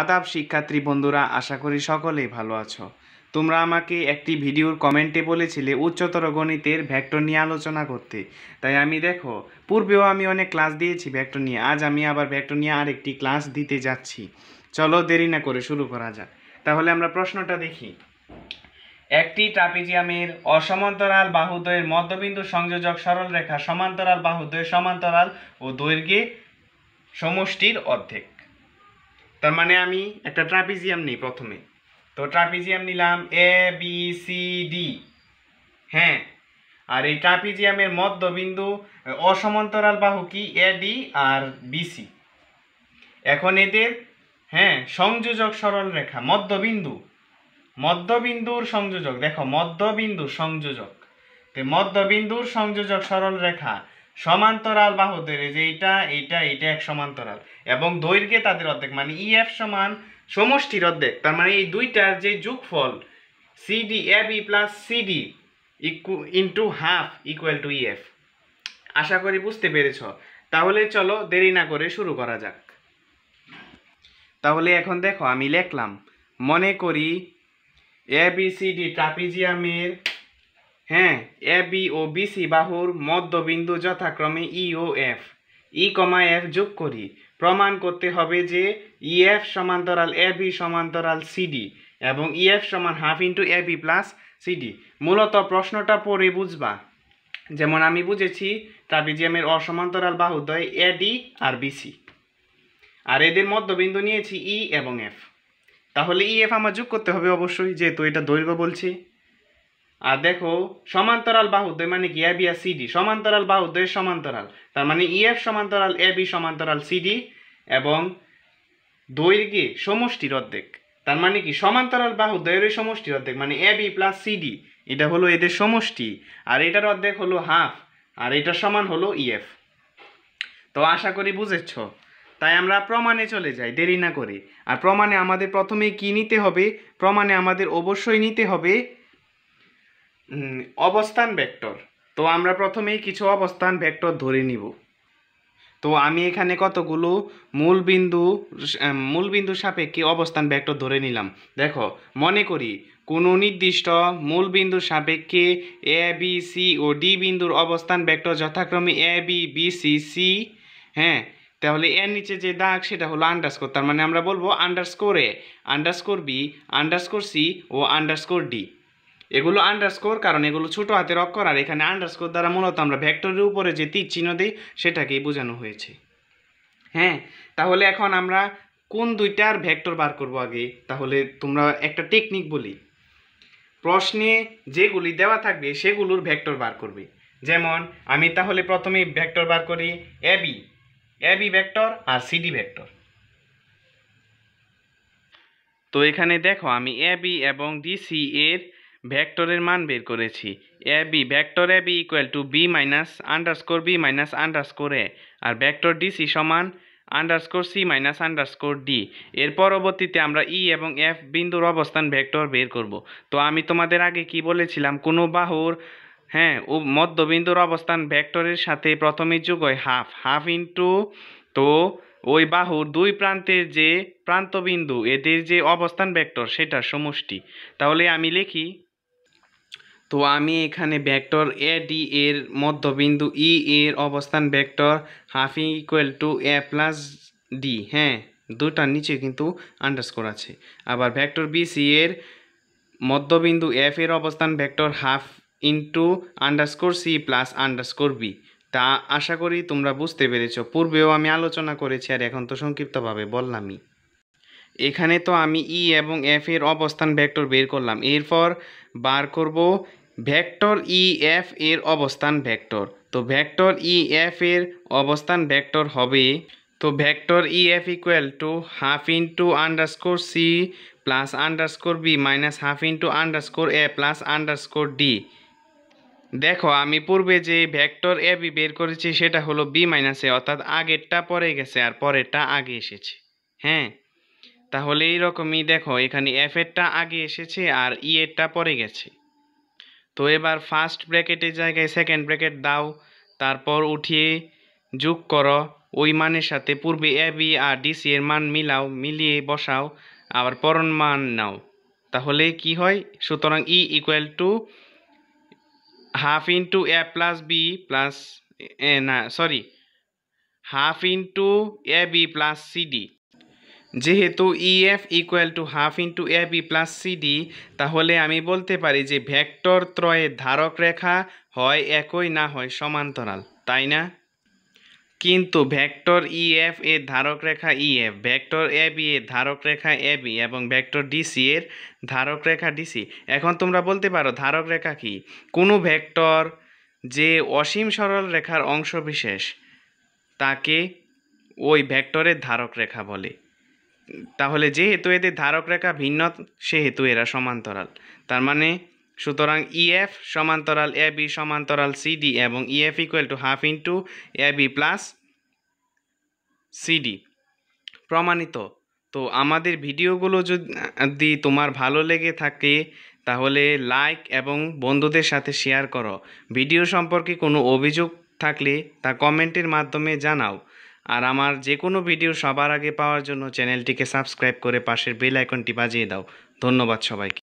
আদাব শিক্ষার্থী বন্ধুরা আশা করি সকলেই ভালো আছো তোমরা আমাকে একটি ভিডিওর কমেন্টে বলেছিলে উচ্চতর গণিতের ভ্যাক্টর নিয়ে আলোচনা করতে তাই আমি দেখো পূর্বেও আমি অনেক ক্লাস দিয়েছি ভ্যাক্টর নিয়ে আজ আমি আবার ভ্যাক্টর নিয়ে আরেকটি ক্লাস দিতে যাচ্ছি চলো দেরি না করে শুরু করা যাক তাহলে আমরা প্রশ্নটা দেখি একটি ট্রাপিজিয়ামের অসমান্তরাল বাহুদ্বয়ের মধ্যবিন্দু সংযোজক সরলরেখা সমান্তরাল বাহুদ্বয় সমান্তরাল ও দৈর্ঘ্যে সমষ্টির অর্ধেক তার মানে আমি একটা ট্রাপিজিয়াম নিই প্রথমে তো ট্রাপিজিয়াম নিলাম এ বি সি ডি হ্যাঁ আর এই ট্রাপিজিয়ামের মধ্যবিন্দু অসমান্তরাল বাহু কি ডি আর বিসি এখন এদের হ্যাঁ সংযোজক সরল রেখা মধ্যবিন্দু মধ্যবিন্দুর সংযোজক দেখো মধ্যবিন্দু সংযোজক মধ্যবিন্দুর সংযোজক সরল রেখা সমান্তরাল বাহুদের যে এটা এটা এটা এক সমান্তরাল এবং দৈর্ঘ্যে তাদের অর্ধেক মানে ই e এফ সমান সমষ্টির অর্ধেক তার মানে এই দুইটার যে যোগফল CD A B plus CD equal into half equal to EF আশা করি বুঝতে পেরেছ তাহলে চলো দেরি না করে শুরু করা যাক তাহলে এখন দেখো আমি লেখলাম মনে করি এ বি সি ডি ট্রাপিজিয়ামের হ্যাঁ এ বি ও বিসি বাহুর মধ্যবিন্দু যথাক্রমে ই ও এফ ই কমা এফ যোগ করি প্রমাণ করতে হবে যে ই এফ সমান্তরাল এ বি সমান্তরাল সিডি এবং ই এফ সমান half into A B plus CD মূলত প্রশ্নটা পড়ে বুঝবা যেমন আমি বুঝেছি ট্রাপিজিয়ামের অসমান্তরাল বাহুদ্বয় এডি আর বিসি আর এদের মধ্যবিন্দু নিয়েছি ই এবং এফ তাহলে ই এফ আমার যোগ করতে হবে অবশ্যই যেহেতু এটা দৈর্ঘ্য বলছি আর দেখো সমান্তরাল বাহুদ্বয় মানে কি এবি আর সিডি সমান্তরাল বাহুদ্বয় সমান্তরাল তার মানে ইএফ e সমান্তরাল এবি সমান্তরাল সিডি এবং দৈর্ঘ্যে সমষ্টির অর্ধেক তার মানে কি সমান্তরাল বাহুদ্বয়ের সমষ্টির অর্ধেক মানে এবি প্লাস সিডি এটা হলো এদের সমষ্টি আর এটার অর্ধেক হলো হাফ আর এটার সমান হলো ইএফ e তো আশা করি বুঝেছ তাই আমরা প্রমাণে চলে যাই দেরি না করে আর প্রমাণে আমাদের প্রথমে কি নিতে হবে প্রমাণে আমাদের অবশ্যই নিতে হবে অবস্থান ভেক্টর তো আমরা প্রথমেই কিছু অবস্থান ভেক্টর ধরে নিব তো আমি এখানে কতগুলো মূলবিন্দু মূলবিন্দু সাপেক্ষে অবস্থান ভেক্টর ধরে নিলাম দেখো মনে করি কোনো নির্দিষ্ট মূলবিন্দু সাপেক্ষে এ বি সি ও ডি বিন্দুর অবস্থান ভেক্টর যথাক্রমে A B B C C হ্যাঁ তাহলে এর নিচে যে দাগ সেটা হলো আন্ডারস্কোর তার মানে আমরা বলবো underscore A underscore B underscore C ও আন্ডারস্কোর ডি এগুলো আন্ডারস্কোর কারণ এগুলো ছোটো হাতের অক্ষর আর এখানে আন্ডারস্কোর দ্বারা মূলত আমরা ভ্যাক্টরের উপরে যে তীর চিহ্ন দিই সেটাকেই বোঝানো হয়েছে হ্যাঁ তাহলে এখন আমরা কোন দুইটার ভেক্টর বার করব আগে তাহলে তোমরা একটা টেকনিক বলি প্রশ্নে যেগুলি দেওয়া থাকবে সেগুলোর ভেক্টর বার করবে যেমন আমি তাহলে প্রথমে ভ্যাক্টর বার করি এবি এবি ভেক্টর আর সিডি ভেক্টর তো এখানে দেখো আমি এবি এবং ডিসি এর ভ্যাক্টরের মান বের করেছি A B vector A B equal to B minus underscore B minus underscore A আর ডি ডিসি সমান underscore C minus underscore D এর পরবর্তীতে আমরা ই e এবং এফ বিন্দুর অবস্থান ভেক্টর বের করব তো আমি তোমাদের আগে কি বলেছিলাম কোনো বাহুর হ্যাঁ ও মধ্যবিন্দুর অবস্থান ভেক্টরের সাথে প্রথমে যোগ হয় হাফ হাফ ইন্টু তো ওই বাহুর দুই প্রান্তের যে প্রান্তবিন্দু এদের যে অবস্থান ভেক্টর সেটা সমষ্টি তাহলে আমি লিখি তো আমি এখানে ভ্যাক্টর এ ডি এর মধ্যবিন্দু ই e এর অবস্থান vector half equal to A plus D হ্যাঁ দুটার নিচে কিন্তু আন্ডারস্কোর আছে আবার ভ্যাক্টর বি সি এর মধ্যবিন্দু এফ এর অবস্থান vector half into underscore C plus underscore B তা আশা করি তোমরা বুঝতে পেরেছ পূর্বেও আমি আলোচনা করেছি আর এখন তো সংক্ষিপ্তভাবে বললামই এখানে তো আমি ই e এবং এফ এর অবস্থান ভ্যাক্টর বের করলাম এরপর বার করব ভেক্টর ই e এফ এর অবস্থান ভেক্টর তো ভেক্টর ই e এফ এর অবস্থান ভেক্টর হবে তো vector E F equal to half into underscore C plus underscore B minus half into underscore A plus underscore D দেখো আমি পূর্বে যে ভেক্টর এ বি বের করেছি সেটা হলো বি মাইনাস এ অর্থাৎ আগেরটা পরে গেছে আর পরেরটা আগে এসেছে হ্যাঁ তাহলে এইরকমই দেখো এখানে এফ এরটা আগে এসেছে আর ই e এরটা পরে গেছে তো এবার ফার্স্ট ব্র্যাকেটের জায়গায় সেকেন্ড ব্র্যাকেট দাও তারপর উঠিয়ে যোগ করো ওই মানের সাথে পূর্বে এ বি আর ডিসি এর মান মিলাও মিলিয়ে বসাও আবার পরন মান নাও তাহলে কি হয় সুতরাং E equal to half into A plus B plus না sorry half into A B plus CD যেহেতু EF equal to half into AB plus CD তাহলে আমি বলতে পারি যে ভ্যাক্টর ত্রয়ের ধারক রেখা হয় একই না হয় সমান্তরাল তাই না কিন্তু ভ্যাক্টর ইএফ e এর ধারক রেখা EF e vector A B এর ধারক রেখা এ বি এবং ভেক্টর ডিসি এর ধারক রেখা ডিসি এখন তোমরা বলতে পারো ধারক রেখা কি কোনো ভ্যাক্টর যে অসীম সরল রেখার অংশবিশেষ তাকে ওই ভ্যাক্টরের ধারক রেখা বলে তাহলে যেহেতু এদের ধারক রেখা ভিন্ন সেহেতু এরা সমান্তরাল তার মানে সুতরাং ইএফ e সমান্তরাল এ বি সমান্তরাল সিডি এবং EF equal to half into A B plus CD প্রমাণিত তো আমাদের ভিডিওগুলো যদি তোমার ভালো লেগে থাকে তাহলে লাইক এবং বন্ধুদের সাথে শেয়ার করো ভিডিও সম্পর্কে কোনো অভিযোগ থাকলে তা কমেন্টের মাধ্যমে জানাও আর আমার যে কোনো ভিডিও সবার আগে পাওয়ার জন্য চ্যানেলটিকে সাবস্ক্রাইব করে পাশের বেল আইকনটি বাজিয়ে দাও ধন্যবাদ সবাইকে